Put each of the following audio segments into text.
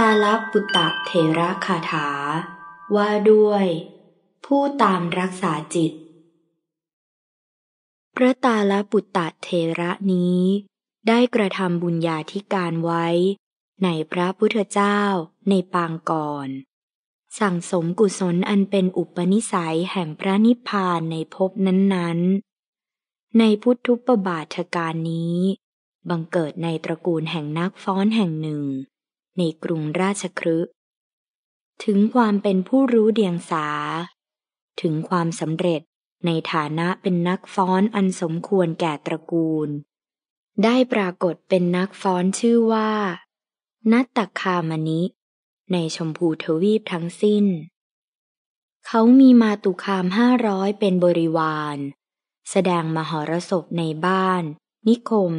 ตาลัปุตตะเถระคาถาว่าด้วยผู้ตามรักษาจิต พระตาลัปุตตะเถระนี้ ได้กระทำบุญญาธิการไว้ ในพระพุทธเจ้าในปางก่อน สั่งสมกุศลอันเป็นอุปนิสัยแห่งพระนิพพานในภพนั้นๆ ในพุทธุปบาทการนี้ บังเกิดในตระกูลแห่งนักฟ้อนแห่งหนึ่งในกรุงราชครืถึงความเป็นผู้รู้เดียงสา ถึงความสำเร็จในฐานะเป็นนักฟ้อนอันสมควรแก่ตระกูล ได้ปรากฏเป็นนักฟ้อนชื่อว่า นัตตคามณิในชมพูทวีปทั้งสิ้น เขามีมาตุคามห้าร้อยเป็นบริวาร แสดงมหรสพในบ้าน นิคม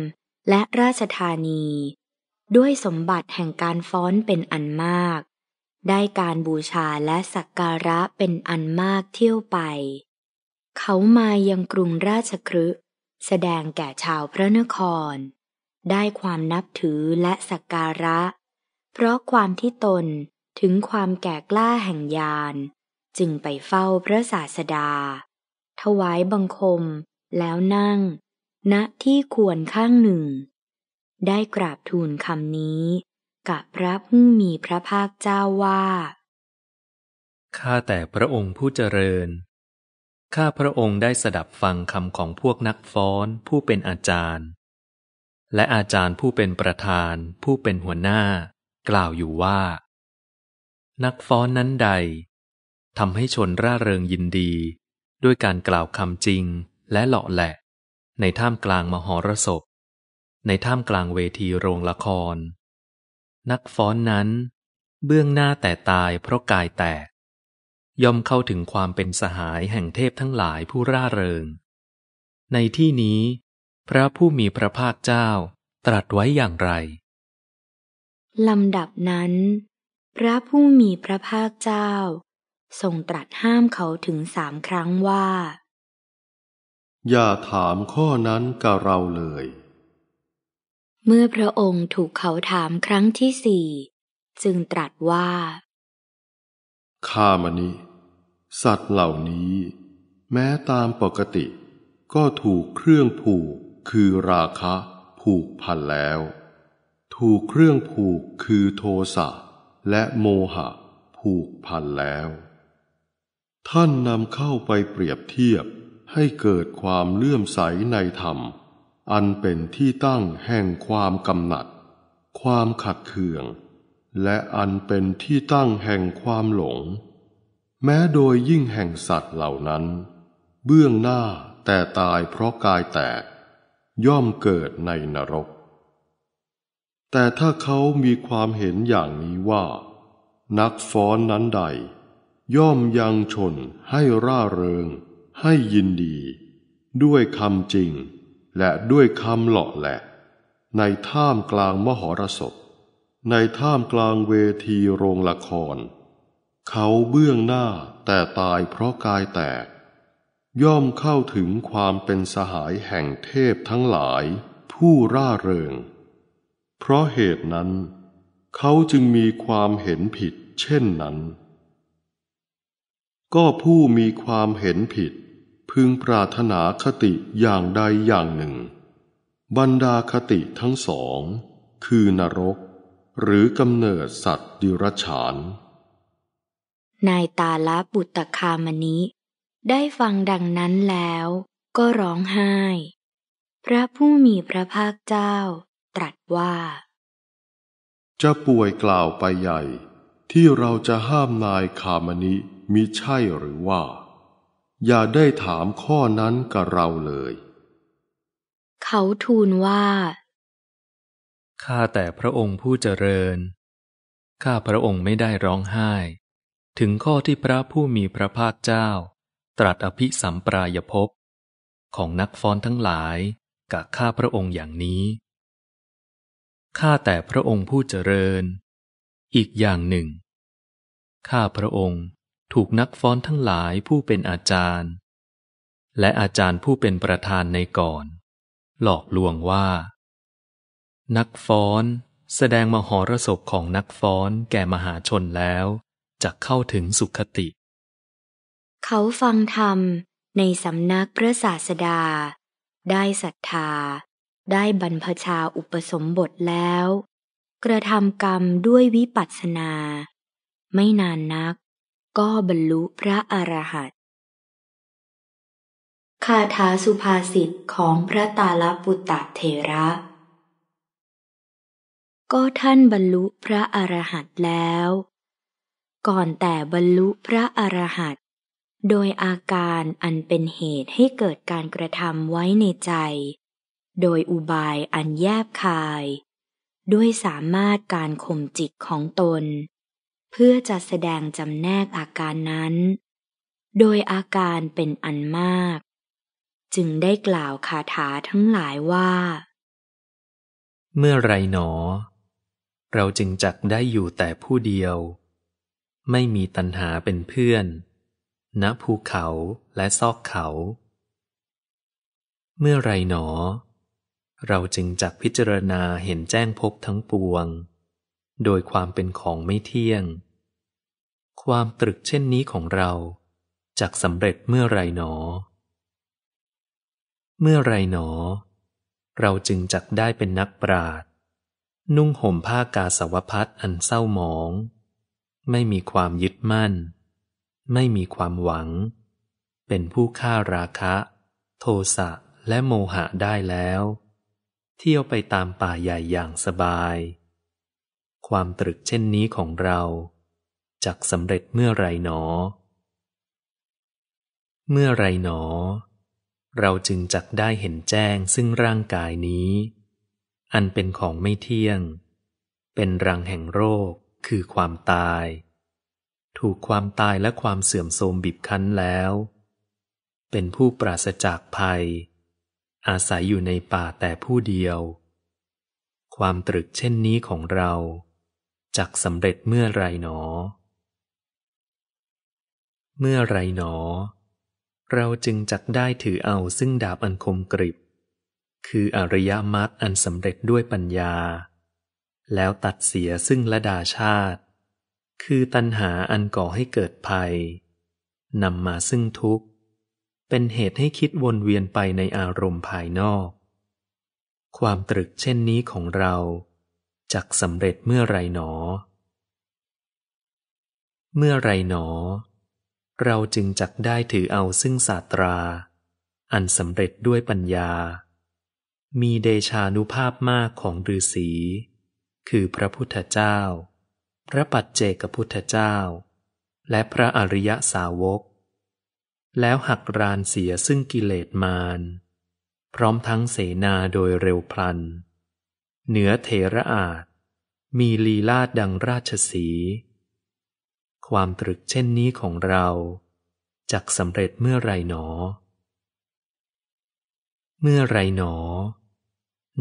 และราชธานีด้วยสมบัติแห่งการฟ้อนเป็นอันมาก ได้การบูชาและสักการะเป็นอันมากเที่ยวไป เขามายังกรุงราชครึแสดงแก่ชาวพระนคร ได้ความนับถือและสักการะ เพราะความที่ตนถึงความแก่กล้าแห่งยาน จึงไปเฝ้าพระศาสดา ถวายบังคม แล้วนั่งณนะที่ควรข้างหนึ่งได้กราบทูลคำนี้ กับพระผู้มีพระภาคเจ้าว่า ข้าแต่พระองค์ผู้เจริญ ข้าพระองค์ได้สดับฟังคำของพวกนักฟ้อนผู้เป็นอาจารย์ และอาจารย์ผู้เป็นประธาน ผู้เป็นหัวหน้า กล่าวอยู่ว่า นักฟ้อนนั้นใดทำให้ชนร่าเริงยินดี ด้วยการกล่าวคำจริงและเหลาะแหละ ในท่ามกลางมหรสพในท่ามกลางเวทีโรงละคร นักฟ้อนนั้น เบื้องหน้าแต่ตายเพราะกายแตกย่อมเข้าถึงความเป็นสหายแห่งเทพทั้งหลายผู้ร่าเริง ในที่นี้ พระผู้มีพระภาคเจ้าตรัสไว้อย่างไร ลำดับนั้น พระผู้มีพระภาคเจ้าทรงตรัสห้ามเขาถึงสามครั้งว่า อย่าถามข้อนั้นกับเราเลยเมื่อพระองค์ถูกเขาถามครั้งที่สี่ จึงตรัสว่า ข้ามานิ สัตว์เหล่านี้ แม้ตามปกติ ก็ถูกเครื่องผูกคือราคะผูกพันแล้ว ถูกเครื่องผูกคือโทสะและโมหะผูกพันแล้ว ท่านนำเข้าไปเปรียบเทียบให้เกิดความเลื่อมใสในธรรมอันเป็นที่ตั้งแห่งความกำหนัด ความขัดเคือง และอันเป็นที่ตั้งแห่งความหลง แม้โดยยิ่งแห่งสัตว์เหล่านั้น เบื้องหน้าแต่ตายเพราะกายแตก ย่อมเกิดในนรก แต่ถ้าเขามีความเห็นอย่างนี้ว่า นักฟ้อนนั้นใด ย่อมยังชนให้ร่าเริง ให้ยินดี ด้วยคำจริงและด้วยคำหล่อแหละ ในท่ามกลางมหรสพ ในท่ามกลางเวทีโรงละคร เขาเบื้องหน้าแต่ตายเพราะกายแตก ย่อมเข้าถึงความเป็นสหายแห่งเทพทั้งหลายผู้ร่าเริง เพราะเหตุนั้น เขาจึงมีความเห็นผิดเช่นนั้น ก็ผู้มีความเห็นผิดพึงปรารถนาคติอย่างใดอย่างหนึ่ง บรรดาคติทั้งสองคือนรกหรือกำเนิดสัตว์ดิรัจฉานนายตาลบุตรคามนิได้ฟังดังนั้นแล้วก็ร้องไห้ พระผู้มีพระภาคเจ้าตรัสว่า จะป่วยกล่าวไปใหญ่ที่เราจะห้ามนายคามนิมิใช่หรือว่าอย่าได้ถามข้อนั้นกับเราเลย เขาทูลว่า ข้าแต่พระองค์ผู้เจริญ ข้าพระองค์ไม่ได้ร้องไห้ ถึงข้อที่พระผู้มีพระภาคเจ้า ตรัสอภิสัมปรายภพของนักฟ้อนทั้งหลายกับข้าพระองค์อย่างนี้ ข้าแต่พระองค์ผู้เจริญ อีกอย่างหนึ่ง ข้าพระองค์ถูกนักฟ้อนทั้งหลายผู้เป็นอาจารย์ และอาจารย์ผู้เป็นประธานในก่อน หลอกลวงว่า นักฟ้อนแสดงมหรสพของนักฟ้อนแก่มหาชนแล้วจะเข้าถึงสุขติ เขาฟังธรรมในสำนักพระศาสดา ได้ศรัทธา ได้บรรพชาอุปสมบทแล้ว กระทำกรรมด้วยวิปัสสนา ไม่นานนักก็บรรลุพระอรหันต์คาถาสุภาษิตของพระตาลปุตตะเทระ ก็ท่านบรรลุพระอรหันต์แล้ว ก่อนแต่บรรลุพระอรหันต์โดยอาการอันเป็นเหตุให้เกิดการกระทำไว้ในใจ โดยอุบายอันแยบคายด้วยสามารถการข่มจิตของตนเพื่อจะแสดงจำแนกอาการนั้น โดยอาการเป็นอันมาก จึงได้กล่าวคาถาทั้งหลายว่า เมื่อไรหนอ เราจึงจักได้อยู่แต่ผู้เดียว ไม่มีตัณหาเป็นเพื่อน ณ ภูเขาและซอกเขา เมื่อไรหนอ เราจึงจักพิจารณาเห็นแจ้งพบทั้งปวงโดยความเป็นของไม่เที่ยง ความตรึกเช่นนี้ของเราจากสำเร็จเมื่อไรหนอ เมื่อไรหนอ เราจึงจักได้เป็นนักปราด นุ่งห่มผ้ากาสาวพัดอันเศร้าหมอง ไม่มีความยึดมั่น ไม่มีความหวัง เป็นผู้ฆ่าราคะ โทสะและโมหะได้แล้ว เที่ยวไปตามป่าใหญ่อย่างสบายความตรึกเช่นนี้ของเราจักสำเร็จเมื่อไรหนอ เมื่อไรหนอ เราจึงจักได้เห็นแจ้งซึ่งร่างกายนี้ อันเป็นของไม่เที่ยง เป็นรังแห่งโรคคือความตาย ถูกความตายและความเสื่อมโทรมบีบคั้นแล้ว เป็นผู้ปราศจากภัย อาศัยอยู่ในป่าแต่ผู้เดียว ความตรึกเช่นนี้ของเราจักสำเร็จเมื่อไรหนอ เมื่อไรหนอ เราจึงจักได้ถือเอาซึ่งดาบอันคมกริบ คืออริยมรรคอันสำเร็จด้วยปัญญา แล้วตัดเสียซึ่งละดาชาติ คือตัณหาอันก่อให้เกิดภัยนำมาซึ่งทุกข์ เป็นเหตุให้คิดวนเวียนไปในอารมณ์ภายนอก ความตรึกเช่นนี้ของเราจักสำเร็จเมื่อไรหนอ เมื่อไรหนอ เราจึงจักได้ถือเอาซึ่งศาสตราอันสำเร็จด้วยปัญญา มีเดชานุภาพมากของฤาษี คือพระพุทธเจ้า พระปัจเจกพุทธเจ้า และพระอริยสาวก แล้วหักรานเสียซึ่งกิเลสมาร พร้อมทั้งเสนาโดยเร็วพลันเหนือเถระอาจมีลีลาดดังราชสี ความตรึกเช่นนี้ของเรา จักสำเร็จเมื่อไรหนอ เมื่อไรหนอ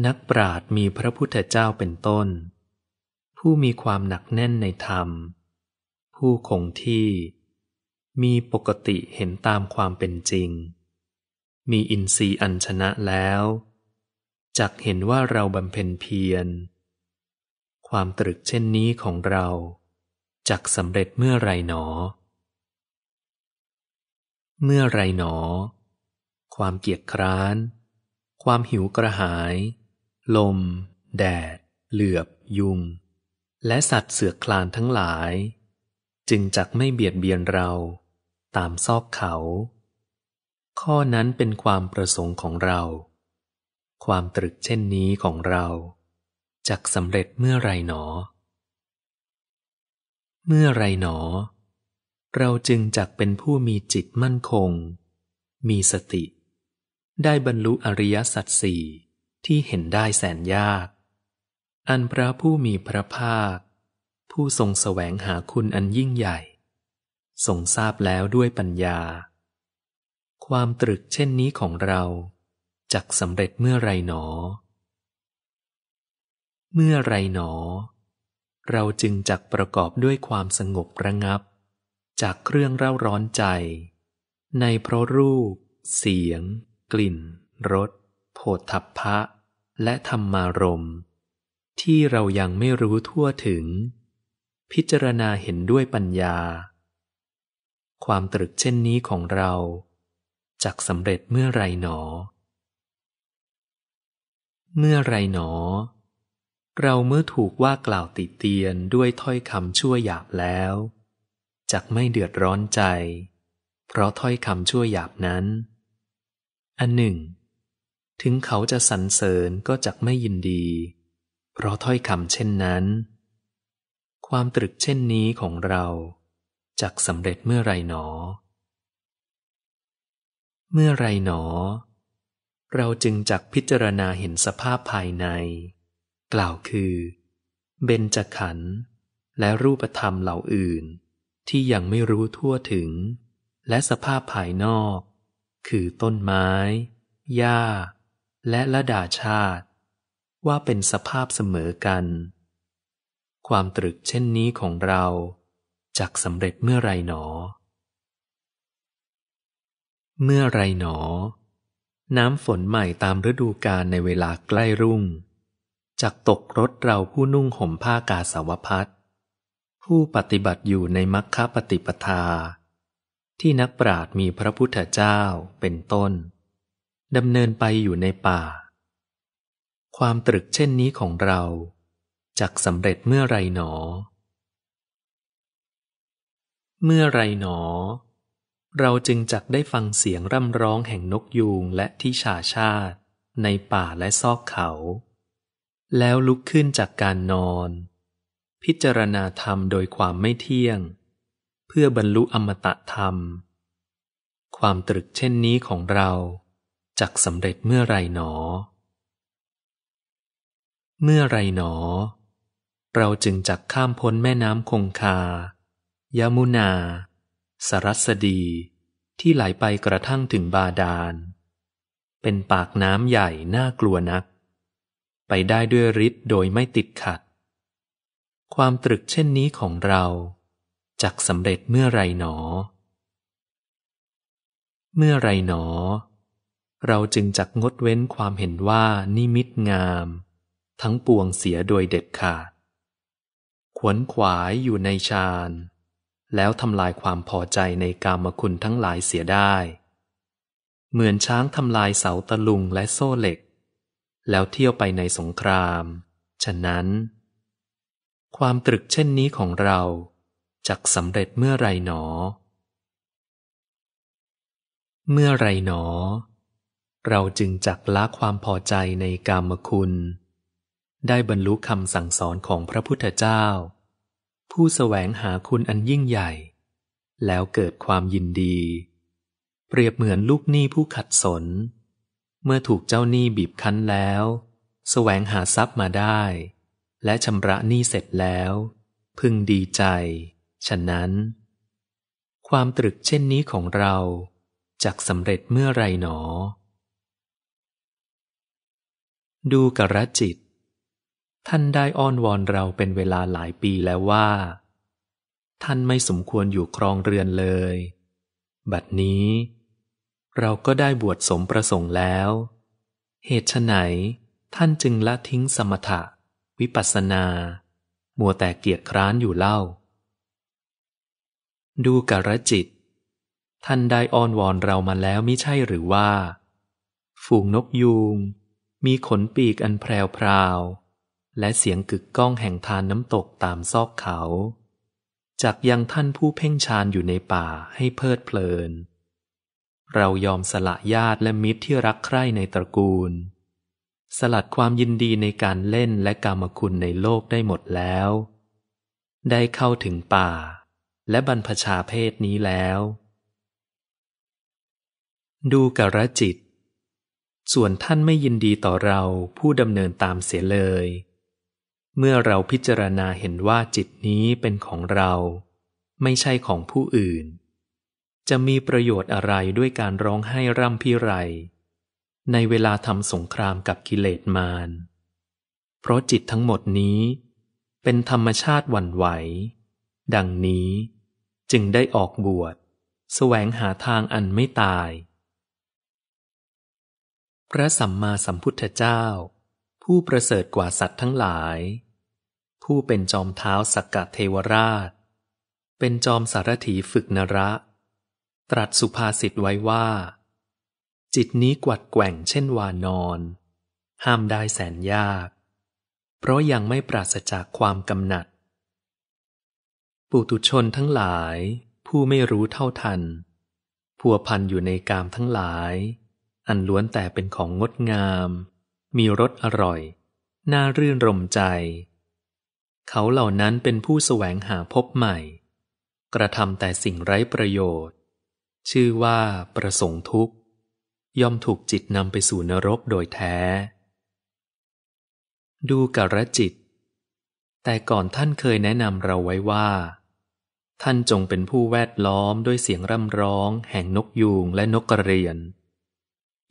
นักปราดมีพระพุทธเจ้าเป็นต้น ผู้มีความหนักแน่นในธรรม ผู้คงที่ มีปกติเห็นตามความเป็นจริง มีอินทรีย์อัญชนะแล้วจักเห็นว่าเราบำเพ็ญเพียรความตรึกเช่นนี้ของเรา จักสำเร็จเมื่อไรหนอ เมื่อไรหนอ ความเกียจคร้าน ความหิวกระหาย ลม แดดเหลือบยุง และสัตว์เสือคลานทั้งหลาย จึงจักไม่เบียดเบียนเราตามซอกเขา ข้อนั้นเป็นความประสงค์ของเราความตรึกเช่นนี้ของเรา จักสำเร็จเมื่อไรหนอ เมื่อไรหนอ เราจึงจักเป็นผู้มีจิตมั่นคง มีสติ ได้บรรลุอริยสัจสี่ที่เห็นได้แสนยาก อันพระผู้มีพระภาค ผู้ทรงสแสวงหาคุณอันยิ่งใหญ่ ทรงทราบแล้วด้วยปัญญา ความตรึกเช่นนี้ของเราจักสำเร็จเมื่อไรหนอ เมื่อไรหนอ เราจึงจักประกอบด้วยความสงบระงับ จากเครื่องเร่าร้อนใจ ในเพราะรูป เสียง กลิ่นรสโผฏฐัพพะ และธรรมารม ที่เรายังไม่รู้ทั่วถึง พิจารณาเห็นด้วยปัญญา ความตรึกเช่นนี้ของเราจักสำเร็จเมื่อไรหนอเมื่อไรหนอ เราเมื่อถูกว่ากล่าวติเตียนด้วยถ้อยคำชั่วหยาบแล้วจักไม่เดือดร้อนใจ เพราะถ้อยคำชั่วหยาบนั้น อันหนึ่ง ถึงเขาจะสรรเสริญก็จักไม่ยินดี เพราะถ้อยคำเช่นนั้น ความตรึกเช่นนี้ของเราจักสำเร็จเมื่อไรหนอ เมื่อไรหนอเราจึงจักพิจารณาเห็นสภาพภายใน กล่าวคือ เบญจขันธ์และรูปธรรมเหล่าอื่น ที่ยังไม่รู้ทั่วถึง และสภาพภายนอก คือต้นไม้หญ้า และละดาชาติ ว่าเป็นสภาพเสมอกัน ความตรึกเช่นนี้ของเรา จักสำเร็จเมื่อไรหนอ เมื่อไรหนอน้ำฝนใหม่ตามฤดูกาลในเวลาใกล้รุ่ง จากตกรถเราผู้นุ่งห่มผ้ากาสาวพัดผู้ปฏิบัติอยู่ในมรรคปฏิปทา ที่นักปราชมีพระพุทธเจ้าเป็นต้น ดำเนินไปอยู่ในป่า ความตรึกเช่นนี้ของเรา จากสำเร็จเมื่อไรหนอ เมื่อไรหนอเราจึงจักได้ฟังเสียงร่ำร้องแห่งนกยูงและที่ชาชาติ ในป่าและซอกเขา แล้วลุกขึ้นจากการนอน พิจารณาธรรมโดยความไม่เที่ยง เพื่อบรรลุอมตะธรรม ความตรึกเช่นนี้ของเรา จักสำเร็จเมื่อไรหนอ เมื่อไรหนอ เราจึงจักข้ามพ้นแม่น้ำคงคา ยมุนาสรัสดี ที่ไหลไปกระทั่งถึงบาดาล เป็นปากน้ำใหญ่น่ากลัวนัก ไปได้ด้วยฤทธิ์โดยไม่ติดขัด ความตรึกเช่นนี้ของเรา จักสำเร็จเมื่อไรหนอ เมื่อไรหนอ เราจึงจักงดเว้นความเห็นว่านิมิตงาม ทั้งปวงเสียโดยเด็ดขาด ขวนขวายอยู่ในฌานแล้วทำลายความพอใจในกามคุณทั้งหลายเสียได้ เหมือนช้างทำลายเสาตะลุงและโซ่เหล็ก แล้วเที่ยวไปในสงคราม ฉะนั้น ความตรึกเช่นนี้ของเราจักสำเร็จเมื่อไรหนอ เมื่อไรหนอ เราจึงจักละความพอใจในกามคุณ ได้บรรลุคำสั่งสอนของพระพุทธเจ้าผู้สแสวงหาคุณอันยิ่งใหญ่ แล้วเกิดความยินดี เปรียบเหมือนลูกหนี้ผู้ขัดสน เมื่อถูกเจ้าหนี้บีบคั้นแล้วสแสวงหาทรัพย์มาได้ และชำระหนี้เสร็จแล้ว พึงดีใจ ฉะนั้น ความตรึกเช่นนี้ของเราจากสำเร็จเมื่อไรหนอ ดูกระจิตท่านได้อ้อนวอนเราเป็นเวลาหลายปีแล้วว่า ท่านไม่สมควรอยู่ครองเรือนเลย บัดนี้ เราก็ได้บวชสมประสงค์แล้ว เหตุไนท่านจึงละทิ้งสมถะ วิปัสสนา มัวแต่เกียจคร้านอยู่เล่า ดูกระจิต ท่านได้อ้อนวอนเรามาแล้วมิใช่หรือว่า ฝูงนกยูงมีขนปีกอันแพรวพราวและเสียงกึกก้องแห่งทานน้ำตกตามซอกเขาจากยังท่านผู้เพ่งชานอยู่ในป่าให้เพลิดเพลิน เรายอมสละญาติและมิตรที่รักใคร่ในตระกูล สลัดความยินดีในการเล่นและกามคุณในโลกได้หมดแล้ว ได้เข้าถึงป่าและบรรพชาเพศนี้แล้ว ดูกระจิต ส่วนท่านไม่ยินดีต่อเราผู้ดำเนินตามเสียเลยเมื่อเราพิจารณาเห็นว่าจิตนี้เป็นของเราไม่ใช่ของผู้อื่น จะมีประโยชน์อะไรด้วยการร้องไห้ร่ำพิไร ในเวลาทำสงครามกับกิเลสมารเพราะจิตทั้งหมดนี้ เป็นธรรมชาติวันไหว ดังนี้จึงได้ออกบวช แสวงหาทางอันไม่ตาย พระสัมมาสัมพุทธเจ้า ผู้ประเสริฐกว่าสัตว์ทั้งหลายผู้เป็นจอมเท้าสักกะเทวราช เป็นจอมสารถีฝึกนระ ตรัสสุภาษิตไว้ว่า จิตนี้กวัดแกว่งเช่นวานอน ห้ามได้แสนยาก เพราะยังไม่ปราศจากความกำหนัด ปุตุชนทั้งหลายผู้ไม่รู้เท่าทัน พัวพันอยู่ในกามทั้งหลาย อันล้วนแต่เป็นของงดงาม มีรสอร่อย น่ารื่นรมใจเขาเหล่านั้นเป็นผู้แสวงหาพบใหม่ กระทำแต่สิ่งไร้ประโยชน์ ชื่อว่าประสงค์ทุกข์ย่อมถูกจิตนำไปสู่นรกโดยแท้ ดูกระจิต แต่ก่อนท่านเคยแนะนำเราไว้ว่า ท่านจงเป็นผู้แวดล้อมด้วยเสียงร่ำร้อง แห่งนกยูงและนกกระเรียน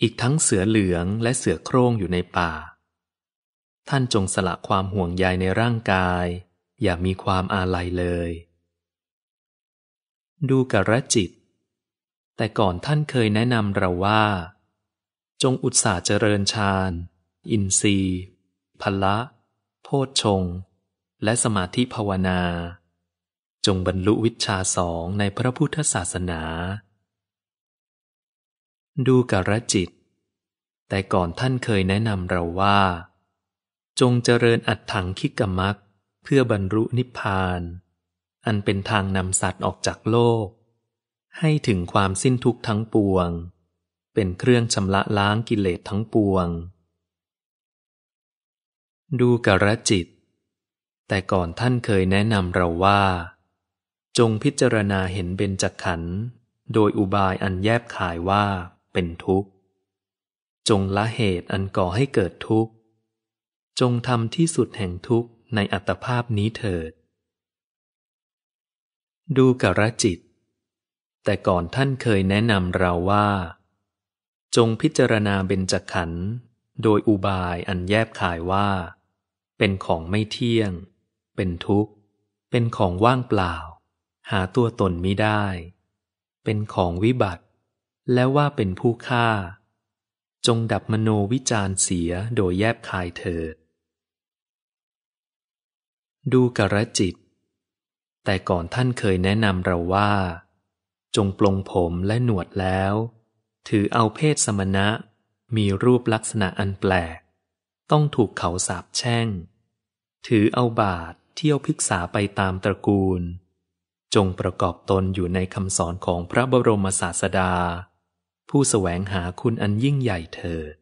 อีกทั้งเสือเหลืองและเสือโคร่งอยู่ในป่าท่านจงสละความห่วงใยในร่างกาย อย่ามีความอาลัยเลย ดูกระจิต แต่ก่อนท่านเคยแนะนำเราว่า จงอุตสาห์เจริญฌาน อินทรีย์พละ โพชฌงและสมาธิภาวนา จงบรรลุวิชาสองในพระพุทธศาสนา ดูกระจิต แต่ก่อนท่านเคยแนะนำเราว่าจงเจริญอัดถังคิกมักเพื่อบรรลุนิพพาน อันเป็นทางนำสัตว์ออกจากโลก ให้ถึงความสิ้นทุกข์ทั้งปวง เป็นเครื่องชำระล้างกิเลสทั้งปวง ดูกระจิต แต่ก่อนท่านเคยแนะนำเราว่า จงพิจารณาเห็นเบญจขันธ์โดยอุบายอันแยบขายว่า เป็นทุกข์ จงละเหตุอันก่อให้เกิดทุกข์จงทำที่สุดแห่งทุกข์ในอัตภาพนี้เถิด ดูกะระจิต แต่ก่อนท่านเคยแนะนำเราว่า จงพิจารณาเบญจขันธ์โดยอุบายอันแยบขายว่า เป็นของไม่เที่ยง เป็นทุกข์ เป็นของว่างเปล่า หาตัวตนมิได้ เป็นของวิบัติ และว่าเป็นผู้ฆ่า จงดับมโนวิจารเสียโดยแยบคายเถิดดูกระจิต แต่ก่อนท่านเคยแนะนำเราว่า จงปลงผมและหนวดแล้ว ถือเอาเพศสมณะ มีรูปลักษณะอันแปลก ต้องถูกเขาสาบแช่ง ถือเอาบาทเที่ยวพิกษาไปตามตระกูล จงประกอบตนอยู่ในคำสอนของพระบรมศาสดา ผู้สแสวงหาคุณอันยิ่งใหญ่เธอด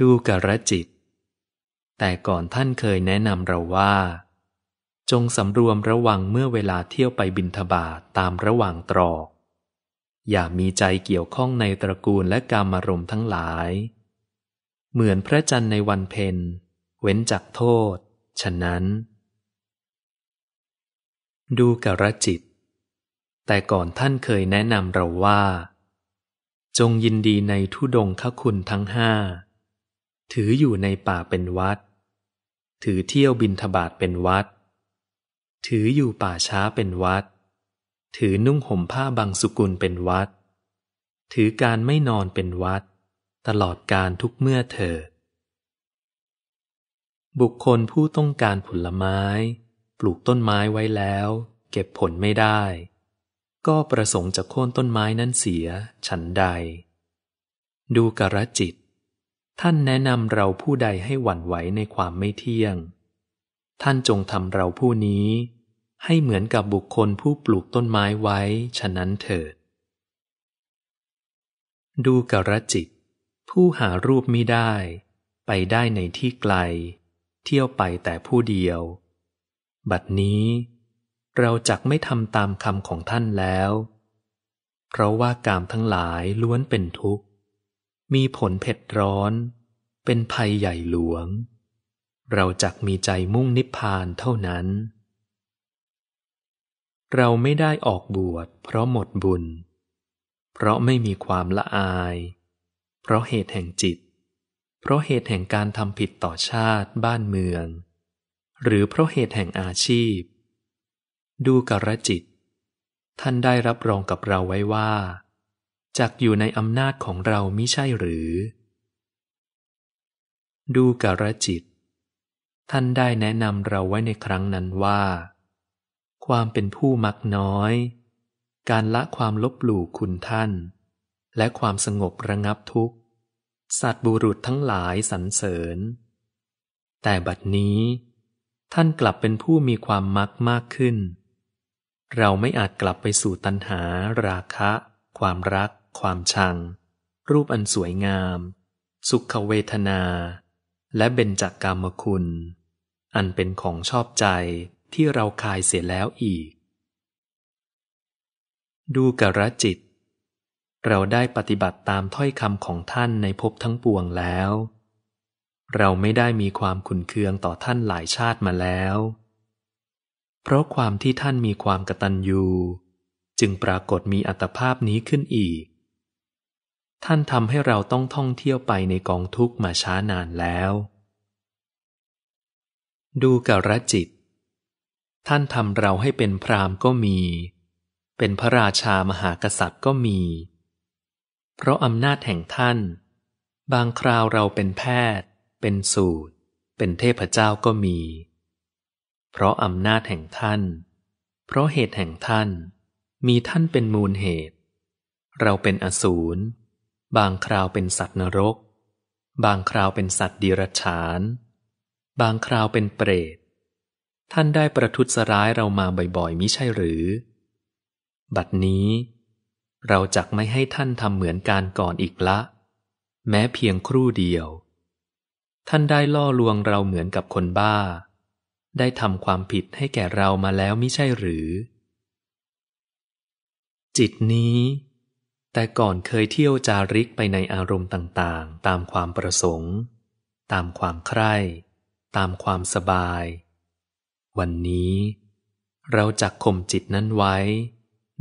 ดูกระจิตแต่ก่อนท่านเคยแนะนำเราว่า จงสำรวมระวังเมื่อเวลาเที่ยวไปบินทบาทตามระหว่างตรอก อย่ามีใจเกี่ยวข้องในตระกูลและกามารมณ์ทั้งหลาย เหมือนพระจันทร์ในวันเพ็ญเว้นจากโทษ ฉะนั้น ดูกระจิต แต่ก่อนท่านเคยแนะนำเราว่า จงยินดีในทุดงคคุณทั้งห้าถืออยู่ในป่าเป็นวัด ถือเที่ยวบินทบาทเป็นวัด ถืออยู่ป่าช้าเป็นวัด ถือนุ่งห่มผ้าบางสุกุลเป็นวัด ถือการไม่นอนเป็นวัด ตลอดการทุกเมื่อเธอ บุคคลผู้ต้องการผลไม้ ปลูกต้นไม้ไว้แล้ว เก็บผลไม่ได้ ก็ประสงค์จะโค่นต้นไม้นั้นเสียฉันใด ดูกระจิตท่านแนะนำเราผู้ใดให้หวั่นไหวในความไม่เที่ยง ท่านจงทำเราผู้นี้ ให้เหมือนกับบุคคลผู้ปลูกต้นไม้ไว้ ฉะนั้นเถิด ดูกรจิต ผู้หารูปไม่ได้ ไปได้ในที่ไกล เที่ยวไปแต่ผู้เดียว บัดนี้เราจักไม่ทำตามคำของท่านแล้ว เพราะว่ากามทั้งหลายล้วนเป็นทุกข์มีผลเผ็ดร้อน เป็นภัยใหญ่หลวง เราจักมีใจมุ่งนิพพานเท่านั้น เราไม่ได้ออกบวชเพราะหมดบุญ เพราะไม่มีความละอาย เพราะเหตุแห่งจิต เพราะเหตุแห่งการทำผิดต่อชาติบ้านเมือง หรือเพราะเหตุแห่งอาชีพ ดูกระจิต ท่านได้รับรองกับเราไว้ว่าจักอยู่ในอำนาจของเรามิใช่หรือ ดูกระจิต ท่านได้แนะนำเราไว้ในครั้งนั้นว่า ความเป็นผู้มักน้อย การละความลบหลู่คุณท่าน และความสงบระงับทุกข์สัต์บุรุษทั้งหลายสรรเสริญ แต่บัดนี้ ท่านกลับเป็นผู้มีความมักมากขึ้น เราไม่อาจกลับไปสู่ตัณหาราคะ ความรักความชัง รูปอันสวยงาม สุขเวทนา และเบญจากกามคุณ อันเป็นของชอบใจที่เราคายเสียแล้วอีก ดูกระจิต เราได้ปฏิบัติตามถ้อยคำของท่านในภพทั้งปวงแล้ว เราไม่ได้มีความขุนเคืองต่อท่านหลายชาติมาแล้ว เพราะความที่ท่านมีความกตัญญูจึงปรากฏมีอัตภาพนี้ขึ้นอีกท่านทำให้เราต้องท่องเที่ยวไปในกองทุกข์มาช้านานแล้ว ดูกรจิต ท่านทำเราให้เป็นพรามก็มี เป็นพระราชามหากษัตริย์ก็มี เพราะอำนาจแห่งท่าน บางคราวเราเป็นแพทย์ เป็นสูตร เป็นเทพเจ้าก็มี เพราะอำนาจแห่งท่าน เพราะเหตุแห่งท่าน มีท่านเป็นมูลเหตุ เราเป็นอสูรบางคราวเป็นสัตว์นรก บางคราวเป็นสัตว์ดิรัจฉาน บางคราวเป็นเปรต ท่านได้ประทุษร้ายเรามาบ่อยๆ มิใช่หรือ บัดนี้ เราจักไม่ให้ท่านทำเหมือนการก่อนอีกละ แม้เพียงครู่เดียว ท่านได้ล่อลวงเราเหมือนกับคนบ้า ได้ทำความผิดให้แก่เรามาแล้วมิใช่หรือ จิตนี้แต่ก่อนเคยเที่ยวจาริกไปในอารมณ์ต่างๆ ตามความประสงค์ ตามความใคร่ ตามความสบาย วันนี้เราจักข่มจิตนั้นไว้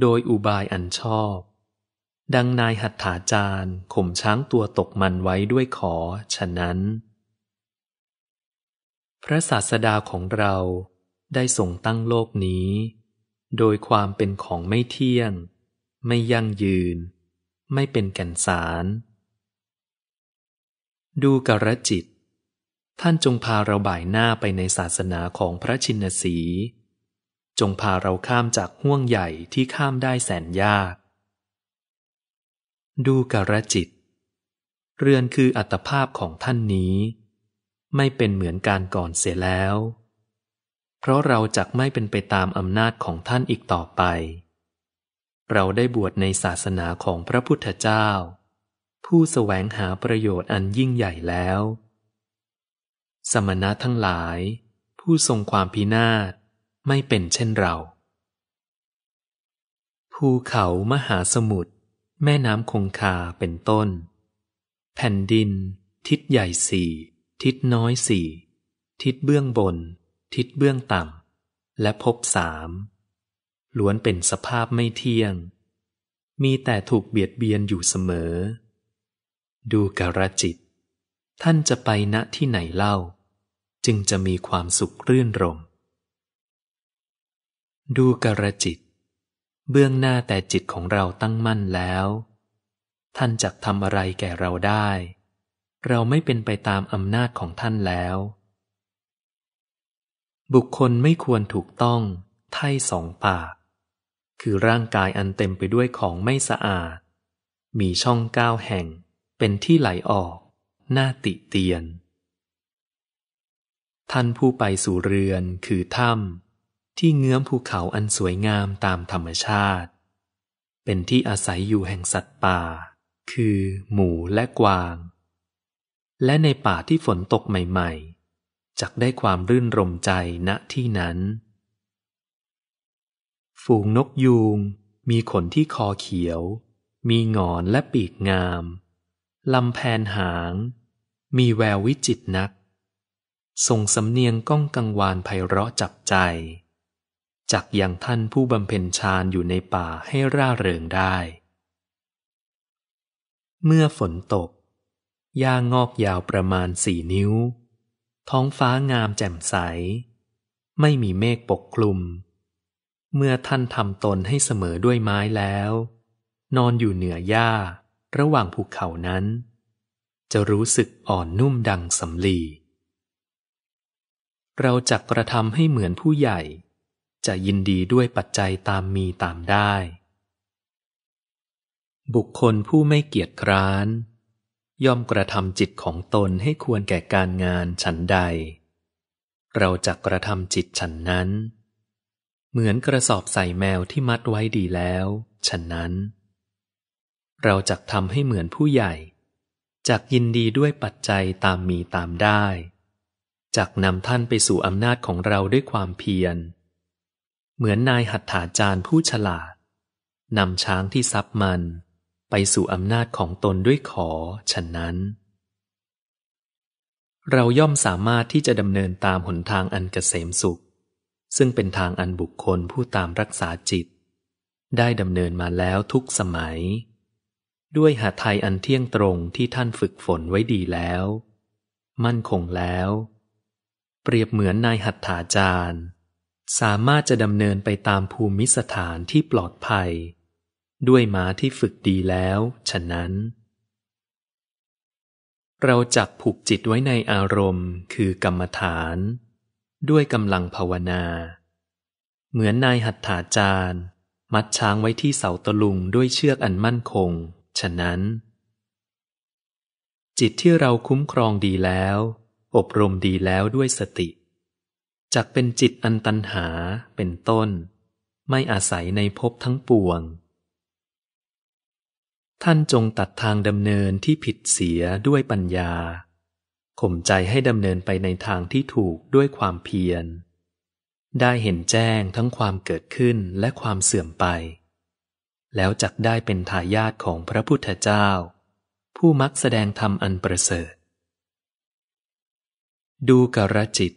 โดยอุบายอันชอบ ดังนายหัตถาจารย์ข่มช้างตัวตกมันไว้ด้วยขอ ฉะนั้น พระศาสดาของเราได้ทรงตั้งโลกนี้ โดยความเป็นของไม่เที่ยง ไม่ยั่งยืนไม่เป็นแก่นสาร ดูกระจิต ท่านจงพาเราบ่ายหน้าไปในศาสนาของพระชินสี จงพาเราข้ามจากห่วงใหญ่ที่ข้ามได้แสนยาก ดูกระจิต เรือนคืออัตภาพของท่านนี้ ไม่เป็นเหมือนการก่อนเสียแล้ว เพราะเราจักไม่เป็นไปตามอำนาจของท่านอีกต่อไปเราได้บวชในศาสนาของพระพุทธเจ้า ผู้สแสวงหาประโยชน์อันยิ่งใหญ่แล้ว สมณะทั้งหลาย ผู้ทรงความพินาศไม่เป็นเช่นเรา ภูเขามหาสมุทรแม่น้ำคงคาเป็นต้น แผ่นดิน ทิศใหญ่สี่ ทิศน้อยสี่ ทิศเบื้องบน ทิศเบื้องต่ำและพบสามล้วนเป็นสภาพไม่เที่ยง มีแต่ถูกเบียดเบียนอยู่เสมอ ดูกระจิต ท่านจะไปณที่ไหนเล่า จึงจะมีความสุขรื่นรม ดูกระจิต เบื้องหน้าแต่จิตของเราตั้งมั่นแล้ว ท่านจะทำอะไรแก่เราได้ เราไม่เป็นไปตามอำนาจของท่านแล้ว บุคคลไม่ควรถูกต้องไท่สองปากคือร่างกายอันเต็มไปด้วยของไม่สะอาด มีช่องก้าวแห่ง เป็นที่ไหลออก หน้าติเตียน ท่านผู้ไปสู่เรือนคือถ้ำที่เงื้อมภูเขาอันสวยงามตามธรรมชาติ เป็นที่อาศัยอยู่แห่งสัตว์ป่า คือหมูและกวาง และในป่าที่ฝนตกใหม่ๆ จักได้ความรื่นรมใจณที่นั้นฝูงนกยูง มีขนที่คอเขียว มีงอนและปีกงามลำแผนหาง มีแวววิจิตนัก ส่งสำเนียงก้องกังวานไพเราะจับใจ จักอย่างท่านผู้บำเพ็ญฌานอยู่ในป่าให้ร่าเริงได้ เมื่อฝนตกหญ้างอกยาวประมาณสี่นิ้ว ท้องฟ้างามแจ่มใส ไม่มีเมฆปกคลุมเมื่อท่านทำตนให้เสมอด้วยไม้แล้ว นอนอยู่เหนือหญ้าระหว่างภูเขานั้น จะรู้สึกอ่อนนุ่มดังสำลี เราจักกระทำให้เหมือนผู้ใหญ่ จะยินดีด้วยปัจจัยตามมีตามได้ บุคคลผู้ไม่เกียจคร้าน ย่อมกระทำจิตของตนให้ควรแก่การงานฉันใด เราจักกระทำจิตฉันนั้นเหมือนกระสอบใส่แมวที่มัดไว้ดีแล้ว ฉะนั้น เราจะทำให้เหมือนผู้ใหญ่ จักยินดีด้วยปัจจัยตามมีตามได้ จักนำท่านไปสู่อำนาจของเราด้วยความเพียร เหมือนนายหัตถาจารย์ผู้ฉลาดนำช้างที่ซับมัน ไปสู่อำนาจของตนด้วยขอฉะนั้น เราย่อมสามารถที่จะดำเนินตามหนทางอันเกษมสุขซึ่งเป็นทางอันบุคคลผู้ตามรักษาจิต ได้ดำเนินมาแล้วทุกสมัย ด้วยหาไทยอันเที่ยงตรงที่ท่านฝึกฝนไว้ดีแล้ว มั่นคงแล้ว เปรียบเหมือนนายหัตถาจารย์ สามารถจะดำเนินไปตามภูมิสถานที่ปลอดภัย ด้วยม้าที่ฝึกดีแล้ว ฉะนั้น เราจักผูกจิตไว้ในอารมณ์คือกรรมฐานด้วยกำลังภาวนา เหมือนนายหัตถาจารย์ มัดช้างไว้ที่เสาตะลุงด้วยเชือกอันมั่นคง ฉะนั้น จิตที่เราคุ้มครองดีแล้ว อบรมดีแล้วด้วยสติ จักเป็นจิตอันตันหาเป็นต้น ไม่อาศัยในภพทั้งปวง ท่านจงตัดทางดำเนินที่ผิดเสียด้วยปัญญาข่มใจให้ดำเนินไปในทางที่ถูกด้วยความเพียร ได้เห็นแจ้งทั้งความเกิดขึ้นและความเสื่อมไป แล้วจักได้เป็นทายาทของพระพุทธเจ้า ผู้มักแสดงธรรมอันประเสริฐ ดูกระจิต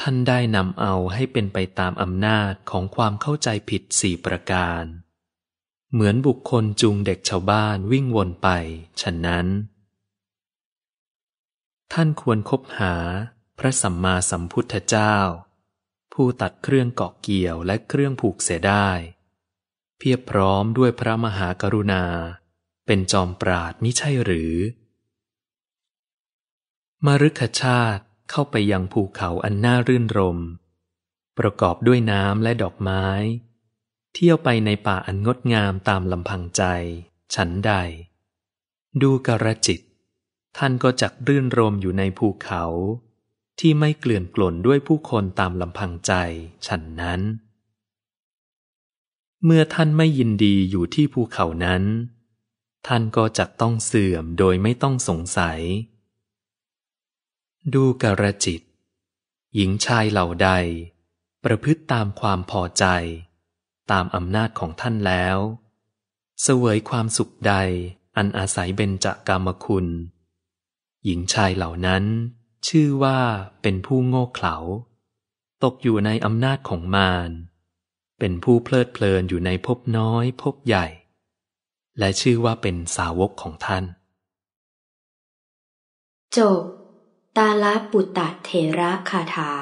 ท่านได้นำเอาให้เป็นไปตามอำนาจของความเข้าใจผิดสี่ประการ เหมือนบุคคลจูงเด็กชาวบ้านวิ่งวนไปฉะนั้นท่านควรคบหาพระสัมมาสัมพุทธเจ้า ผู้ตัดเครื่องเกาะเกี่ยวและเครื่องผูกเสียได้ เพียบพร้อมด้วยพระมหากรุณา เป็นจอมปราดมิใช่หรือมรุขชาติเข้าไปยังภูเขาอันน่ารื่นรม ประกอบด้วยน้ำและดอกไม้ เที่ยวไปในป่าอันงดงามตามลำพังใจ ฉันใด ดูกระจิตท่านก็จักรื่นรมอยู่ในภูเขา ที่ไม่เกลื่อนกล่นด้วยผู้คนตามลำพังใจฉันนั้น เมื่อท่านไม่ยินดีอยู่ที่ภูเขานั้น ท่านก็จักต้องเสื่อมโดยไม่ต้องสงสัย ดูกระจิต หญิงชายเหล่าใด ประพฤติตามความพอใจ ตามอำนาจของท่านแล้ว เสวยความสุขใดอันอาศัยเบญจากามคุณหญิงชายเหล่านั้น ชื่อว่าเป็นผู้โง่เขลาตกอยู่ในอำนาจของมารเป็นผู้เพลิดเพลินอยู่ในภพน้อยภพใหญ่ และชื่อว่าเป็นสาวกของท่านจบตาลปุตตะเถระคาถา